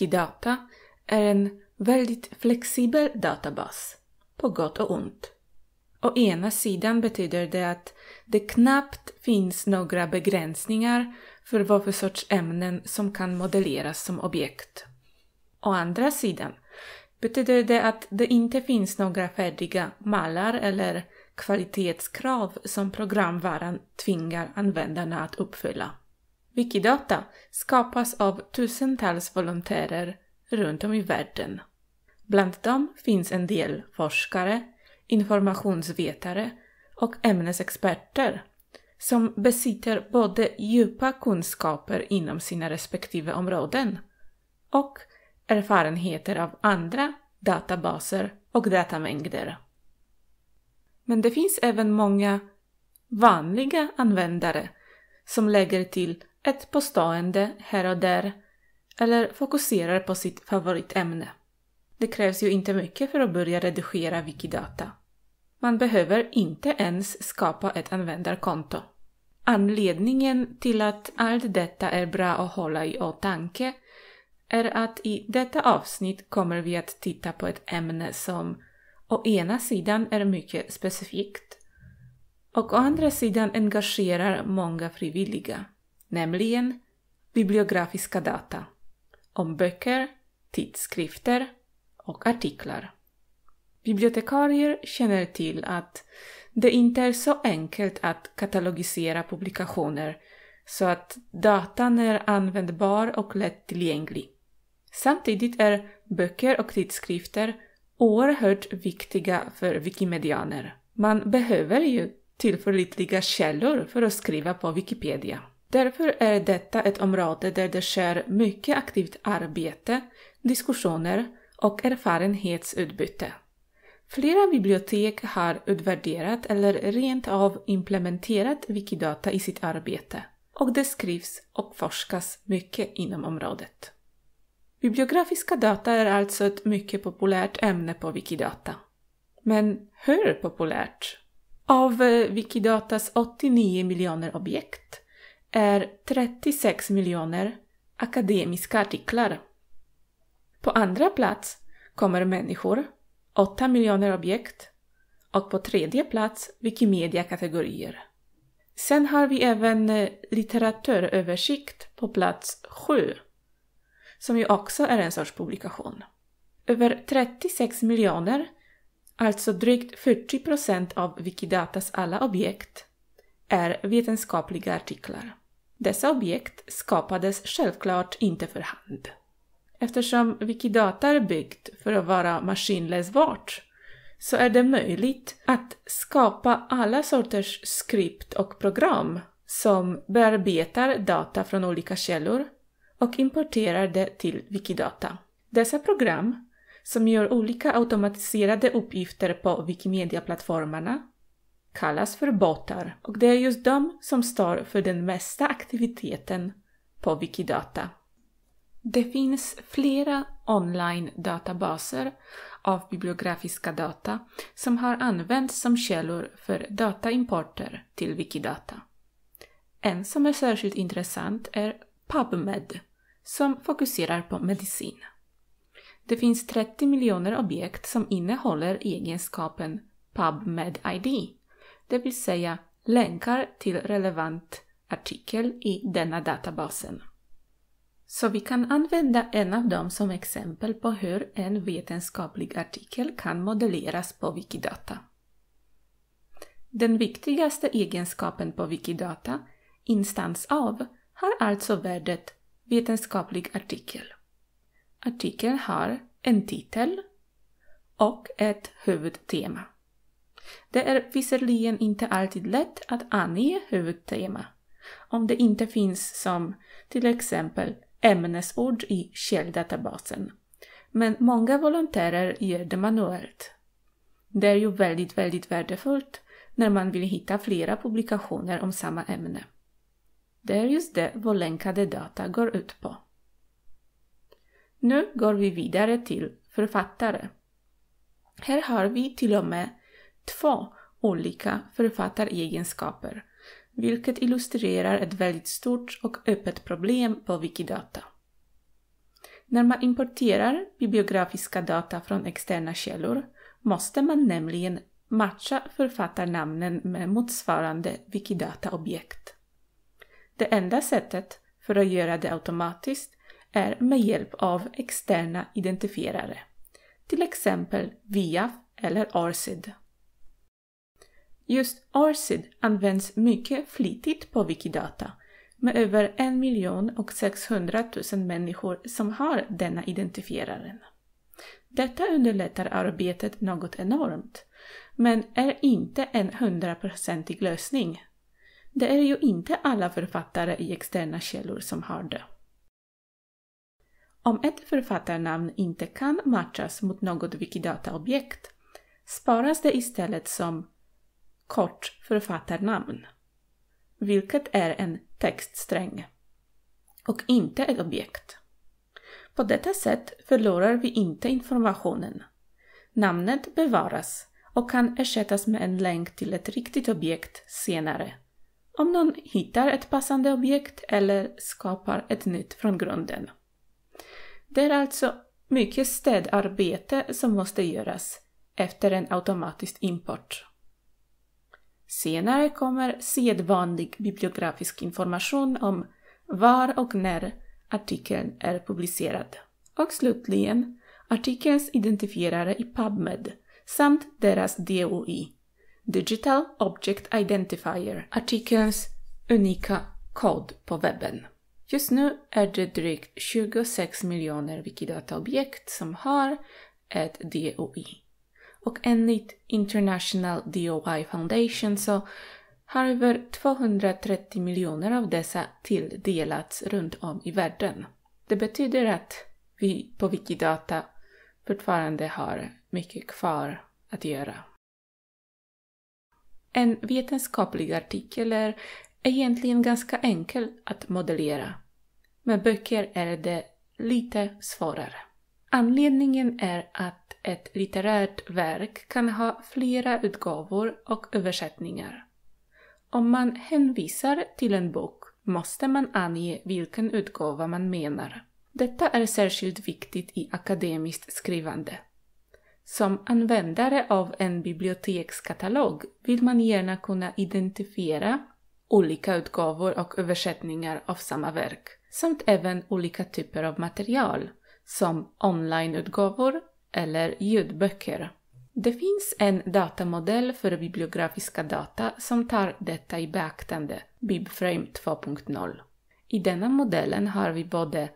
Wikidata är en väldigt flexibel databas, på gott och ont. Å ena sidan betyder det att det knappt finns några begränsningar för vad för sorts ämnen som kan modelleras som objekt. Å andra sidan betyder det att det inte finns några färdiga mallar eller kvalitetskrav som programvaran tvingar användarna att uppfylla. Wikidata skapas av tusentals volontärer runt om i världen. Bland dem finns en del forskare, informationsvetare och ämnesexperter som besitter både djupa kunskaper inom sina respektive områden och erfarenheter av andra databaser och datamängder. Men det finns även många vanliga användare som lägger till ett påstående här och där eller fokuserar på sitt favoritämne. Det krävs ju inte mycket för att börja redigera Wikidata. Man behöver inte ens skapa ett användarkonto. Anledningen till att allt detta är bra att hålla i åtanke är att i detta avsnitt kommer vi att titta på ett ämne som å ena sidan är mycket specifikt och å andra sidan engagerar många frivilliga nämligen bibliografiska data om böcker, tidskrifter och artiklar. Bibliotekarier känner till att det inte är så enkelt att katalogisera publikationer så att datan är användbar och lättillgänglig. Samtidigt är böcker och tidskrifter oerhört viktiga för wikimedianer. Man behöver ju tillförlitliga källor för att skriva på Wikipedia. Därför är detta ett område där det sker mycket aktivt arbete, diskussioner och erfarenhetsutbyte. Flera bibliotek har utvärderat eller rent av implementerat Wikidata i sitt arbete och det skrivs och forskas mycket inom området. Bibliografiska data är alltså ett mycket populärt ämne på Wikidata. Men hur populärt? Av Wikidatas 89 miljoner objekt är 36 miljoner akademiska artiklar. På andra plats kommer människor, 8 miljoner objekt och på tredje plats Wikimedia-kategorier. Sen har vi även eh, litteraturöversikt på plats 7, som ju också är en sorts publikation. Över 36 miljoner, alltså drygt 40 procent av Wikidatas alla objekt, är vetenskapliga artiklar. Dessa objekt skapades självklart inte för hand. Eftersom Wikidata är byggt för att vara maskinläsbart så är det möjligt att skapa alla sorters skript och program som bearbetar data från olika källor och importerar det till Wikidata. Dessa program, som gör olika automatiserade uppgifter på Wikimedia-plattformarna, kallas för botar och det är just de som står för den mesta aktiviteten på Wikidata. Det finns flera online-databaser av bibliografiska data som har använts som källor för dataimporter till Wikidata. En som är särskilt intressant är PubMed som fokuserar på medicin. Det finns 30 miljoner objekt som innehåller egenskapen PubMed ID det vill säga länkar till relevant artikel i denna databasen. Så vi kan använda en av dem som exempel på hur en vetenskaplig artikel kan modelleras på Wikidata. Den viktigaste egenskapen på Wikidata, instans av, har alltså värdet vetenskaplig artikel. Artikeln har en titel och ett huvudtema. Det är visserligen inte alltid lätt att ange huvudtema, om det inte finns som till exempel ämnesord i källdatabasen. Men många volontärer gör det manuellt. Det är ju väldigt, väldigt värdefullt när man vill hitta flera publikationer om samma ämne. Det är just det vår länkade data går ut på. Nu går vi vidare till författare. Här har vi till och med två olika författaregenskaper, vilket illustrerar ett väldigt stort och öppet problem på Wikidata. När man importerar bibliografiska data från externa källor måste man nämligen matcha författarnamnen med motsvarande Wikidata-objekt. Det enda sättet för att göra det automatiskt är med hjälp av externa identifierare, till exempel VIAF eller ORCID. Just Orcid används mycket flitigt på Wikidata med över 1 miljon och 600 000 människor som har denna identifieraren. Detta underlättar arbetet något enormt, men är inte en hundraprocentig lösning. Det är ju inte alla författare i externa källor som har det. Om ett författarnamn inte kan matchas mot något Wikidata-objekt sparas det istället som kort författarnamn, vilket är en textsträng, och inte ett objekt. På detta sätt förlorar vi inte informationen. Namnet bevaras och kan ersättas med en länk till ett riktigt objekt senare, om någon hittar ett passande objekt eller skapar ett nytt från grunden. Det är alltså mycket städarbete som måste göras efter en automatisk import. Senare kommer sedvanlig bibliografisk information om var och när artikeln är publicerad. Och slutligen artikelns identifierare i PubMed samt deras DOI, Digital Object Identifier, artikelns unika kod på webben. Just nu är det drygt 26 miljoner Wikidata-objekt som har ett DOI och enligt International DOI Foundation så har över 230 miljoner av dessa tilldelats runt om i världen. Det betyder att vi på Wikidata fortfarande har mycket kvar att göra. En vetenskaplig artikel är egentligen ganska enkel att modellera. Med böcker är det lite svårare. Anledningen är att ett litterärt verk kan ha flera utgåvor och översättningar. Om man hänvisar till en bok måste man ange vilken utgåva man menar. Detta är särskilt viktigt i akademiskt skrivande. Som användare av en bibliotekskatalog vill man gärna kunna identifiera olika utgåvor och översättningar av samma verk, samt även olika typer av material som onlineutgåvor eller ljudböcker. Det finns en datamodell för bibliografiska data som tar detta i beaktande, BibFrame 2.0. I denna modellen har vi både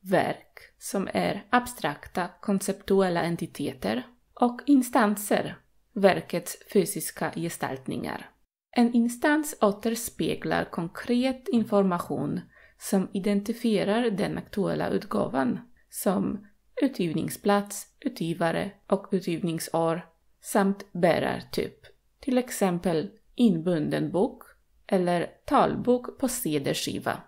verk, som är abstrakta konceptuella entiteter, och instanser, verkets fysiska gestaltningar. En instans återspeglar konkret information som identifierar den aktuella utgåvan, som utgivningsplats, utgivare och utgivningsår samt bärartyp, till exempel inbunden bok eller talbok på cd-skiva.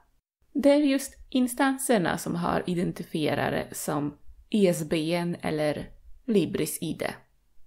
Det är just instanserna som har identifierare som ISBN e eller Libris-ID.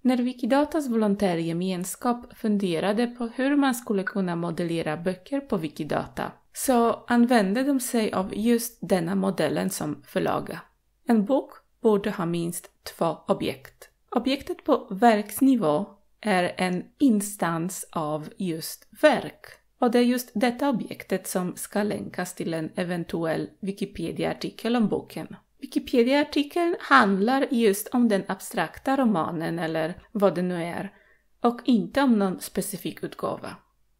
När Wikidatas volontärgemenskap funderade på hur man skulle kunna modellera böcker på Wikidata så använde de sig av just denna modellen som förlaga. En bok borde ha minst två objekt. Objektet på verksnivå är en instans av just verk. Och det är just detta objektet som ska länkas till en eventuell Wikipedia-artikel om boken. Wikipedia-artikeln handlar just om den abstrakta romanen eller vad det nu är och inte om någon specifik utgåva.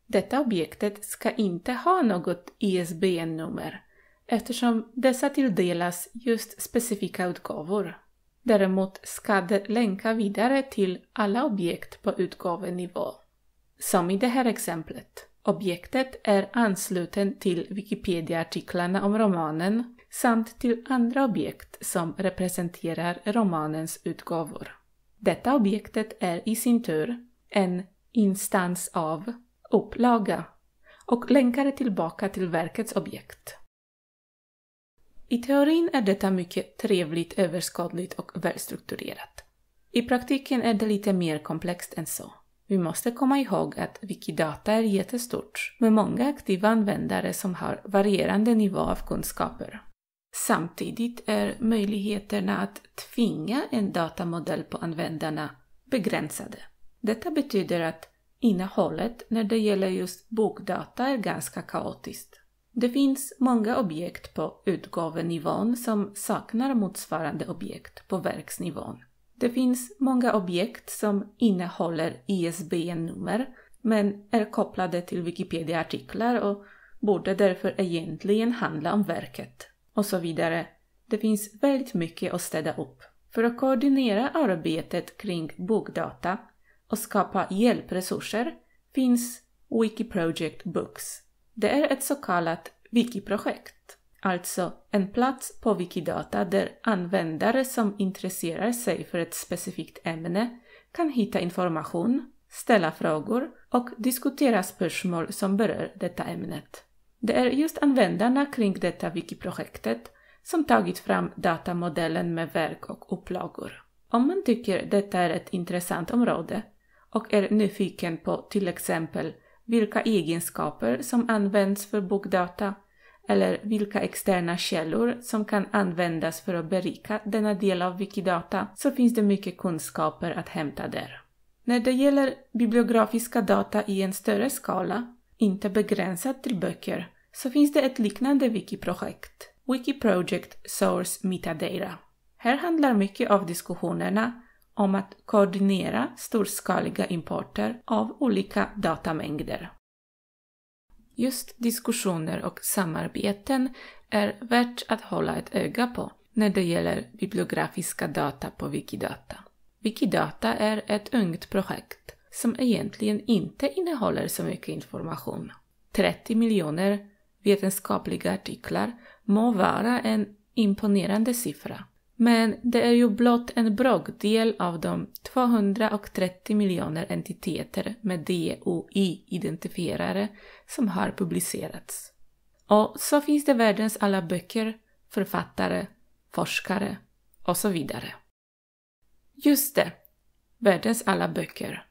Detta objektet ska inte ha något ISBN-nummer eftersom dessa tilldelas just specifika utgåvor. Däremot ska det länka vidare till alla objekt på utgåvenivå. Som i det här exemplet. Objektet är ansluten till Wikipedia-artiklarna om romanen samt till andra objekt som representerar romanens utgåvor. Detta objektet är i sin tur en instans av upplaga och länkar tillbaka till verkets objekt. I teorin är detta mycket trevligt, överskådligt och välstrukturerat. I praktiken är det lite mer komplext än så. Vi måste komma ihåg att Wikidata är jättestort med många aktiva användare som har varierande nivå av kunskaper. Samtidigt är möjligheterna att tvinga en datamodell på användarna begränsade. Detta betyder att innehållet när det gäller just bokdata är ganska kaotiskt. Det finns många objekt på utgåvenivån som saknar motsvarande objekt på verksnivån. Det finns många objekt som innehåller ISBN-nummer men är kopplade till Wikipedia-artiklar och borde därför egentligen handla om verket. Och så vidare. Det finns väldigt mycket att städa upp. För att koordinera arbetet kring bokdata och skapa hjälpresurser finns Wikiproject Books det är ett så kallat wiki-projekt, alltså en plats på Wikidata där användare som intresserar sig för ett specifikt ämne kan hitta information, ställa frågor och diskutera spörsmål som berör detta ämnet. Det är just användarna kring detta wiki-projektet som tagit fram datamodellen med verk och upplagor. Om man tycker detta är ett intressant område och är nyfiken på till exempel vilka egenskaper som används för bokdata eller vilka externa källor som kan användas för att berika denna del av Wikidata så finns det mycket kunskaper att hämta där. När det gäller bibliografiska data i en större skala, inte begränsat till böcker, så finns det ett liknande wiki-projekt, Wikiproject Source Metadata. Här handlar mycket av diskussionerna om att koordinera storskaliga importer av olika datamängder. Just diskussioner och samarbeten är värt att hålla ett öga på när det gäller bibliografiska data på Wikidata. Wikidata är ett ungt projekt som egentligen inte innehåller så mycket information. 30 miljoner vetenskapliga artiklar må vara en imponerande siffra, men det är ju blott en bråkdel av de 230 miljoner entiteter med DOI-identifierare som har publicerats. Och så finns det världens alla böcker, författare, forskare och så vidare. Just det, världens alla böcker.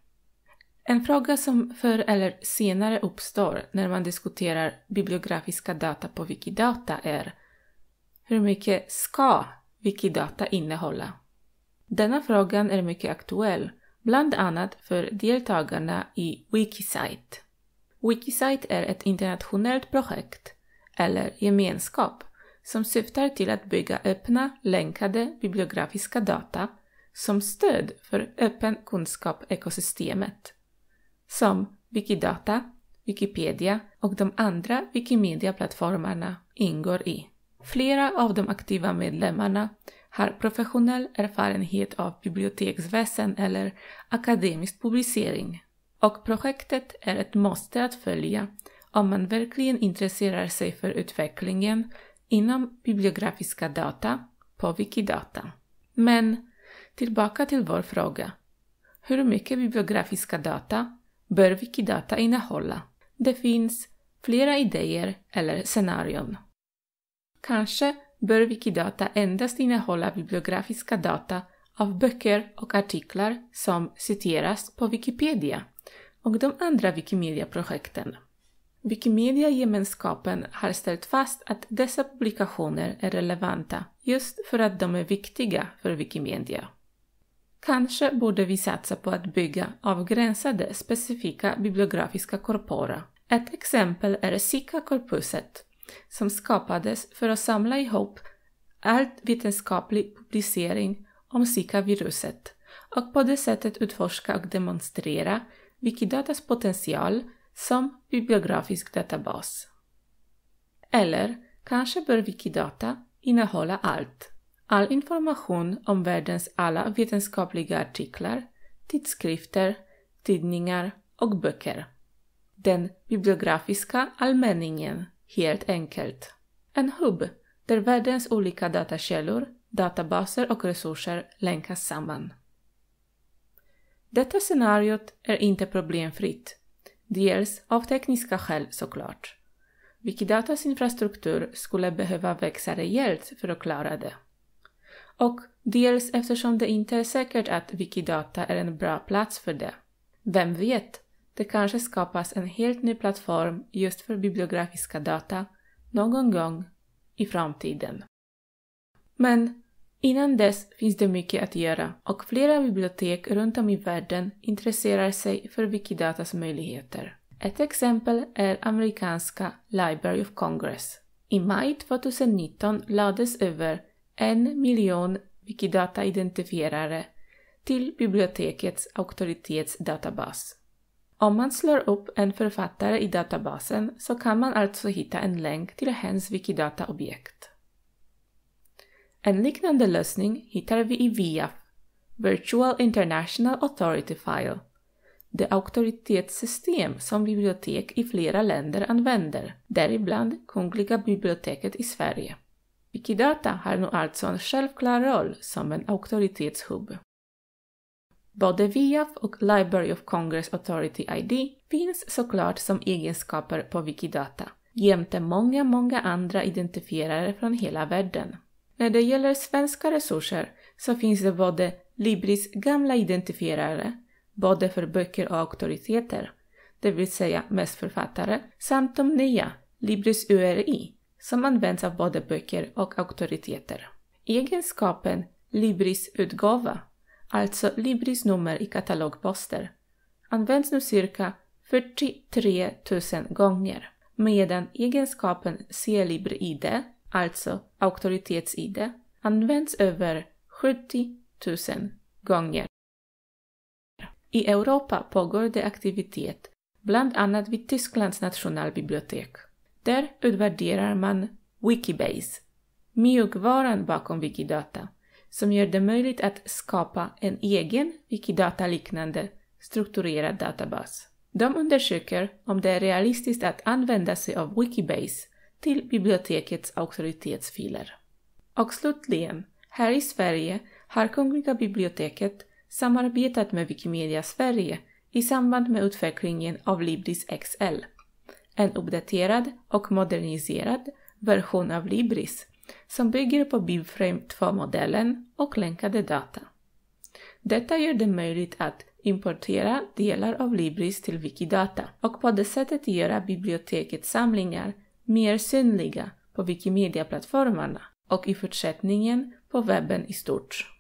En fråga som förr eller senare uppstår när man diskuterar bibliografiska data på Wikidata är hur mycket ska Wikidata innehålla? Denna frågan är mycket aktuell, bland annat för deltagarna i Wikisite. Wikisite är ett internationellt projekt, eller gemenskap, som syftar till att bygga öppna, länkade bibliografiska data som stöd för öppen kunskap-ekosystemet, som Wikidata, Wikipedia och de andra Wikimedia-plattformarna ingår i. Flera av de aktiva medlemmarna har professionell erfarenhet av biblioteksväsen eller akademisk publicering och projektet är ett måste att följa om man verkligen intresserar sig för utvecklingen inom bibliografiska data på Wikidata. Men tillbaka till vår fråga. Hur mycket bibliografiska data bör Wikidata innehålla? Det finns flera idéer eller scenarion. Kanske bör Wikidata endast innehålla bibliografiska data av böcker och artiklar som citeras på Wikipedia och de andra Wikimedia-projekten. Wikimedia-gemenskapen har ställt fast att dessa publikationer är relevanta just för att de är viktiga för Wikimedia. Kanske borde vi satsa på att bygga avgränsade specifika bibliografiska korpora. Ett exempel är SICA-korpuset som skapades för att samla ihop all vetenskaplig publicering om Zika-viruset och på det sättet utforska och demonstrera Wikidatas potential som bibliografisk databas. Eller kanske bör Wikidata innehålla allt. All information om världens alla vetenskapliga artiklar, tidskrifter, tidningar och böcker. Den bibliografiska allmänningen helt enkelt. En hubb där världens olika datakällor, databaser och resurser länkas samman. Detta scenariot är inte problemfritt, dels av tekniska skäl såklart. Wikidatas infrastruktur skulle behöva växa rejält för att klara det. Och dels eftersom det inte är säkert att Wikidata är en bra plats för det. Vem vet det kanske skapas en helt ny plattform just för bibliografiska data någon gång i framtiden. Men innan dess finns det mycket att göra och flera bibliotek runt om i världen intresserar sig för Wikidatas möjligheter. Ett exempel är amerikanska Library of Congress. I maj 2019 lades över en miljon Wikidata-identifierare till bibliotekets auktoritetsdatabas. Om man slår upp en författare i databasen så kan man alltså hitta en länk till hens Wikidata-objekt. En liknande lösning hittar vi i VIAF, Virtual International Authority File, det auktoritetssystem som bibliotek i flera länder använder, däribland Kungliga biblioteket i Sverige. Wikidata har nu alltså en självklar roll som en auktoritetshubb. Både VF och Library of Congress Authority ID finns såklart som egenskaper på Wikidata, jämte många, många andra identifierare från hela världen. När det gäller svenska resurser så finns det både Libris gamla identifierare, både för böcker och auktoriteter, det vill säga mest författare, samt de nya, Libris URI, som används av både böcker och auktoriteter. Egenskapen Libris utgåva alltså Libris nummer i katalogposter, används nu cirka 43 000 gånger, medan egenskapen c libri id alltså auktoritets-ID, används över 70 000 gånger. I Europa pågår det aktivitet, bland annat vid Tysklands nationalbibliotek. Där utvärderar man Wikibase, mjukvaran bakom Wikidata som gör det möjligt att skapa en egen Wikidata-liknande strukturerad databas. De undersöker om det är realistiskt att använda sig av Wikibase till bibliotekets auktoritetsfiler. Och slutligen, här i Sverige har Kungliga biblioteket samarbetat med Wikimedia Sverige i samband med utvecklingen av Libris XL, en uppdaterad och moderniserad version av Libris som bygger på BibFrame 2-modellen och länkade data. Detta gör det möjligt att importera delar av Libris till Wikidata och på det sättet göra bibliotekets samlingar mer synliga på Wikimedia-plattformarna och i fortsättningen på webben i stort.